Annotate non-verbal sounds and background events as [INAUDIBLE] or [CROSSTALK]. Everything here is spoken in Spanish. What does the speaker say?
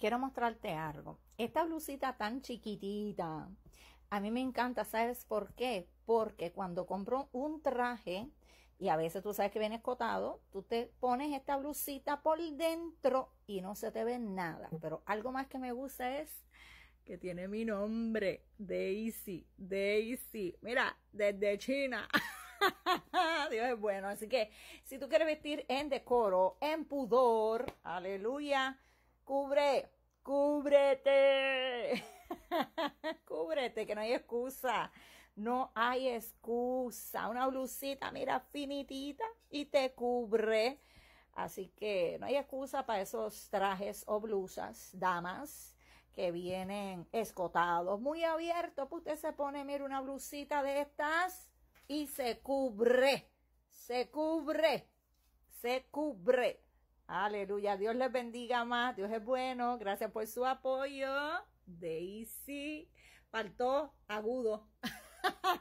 quiero mostrarte algo. Esta blusita tan chiquitita, a mí me encanta, ¿sabes por qué? Porque cuando compro un traje, y a veces tú sabes que viene escotado, tú te pones esta blusita por dentro y no se te ve nada. Pero algo más que me gusta es que tiene mi nombre, Daisy, Daisy. Mira, desde China. [LAUGHS] Dios es bueno. Así que si tú quieres vestir en decoro, en pudor, aleluya cubre, cúbrete, [LAUGHS] cúbrete, que no hay excusa, no hay excusa. Una blusita, mira, finitita y te cubre. Así que no hay excusa para esos trajes o blusas, damas, que vienen escotados, muy abiertos. Pues usted se pone, mira, una blusita de estas y se cubre, se cubre, se cubre. Aleluya. Dios les bendiga más. Dios es bueno. Gracias por su apoyo. Daisy. Faltó agudo. [LAUGHS]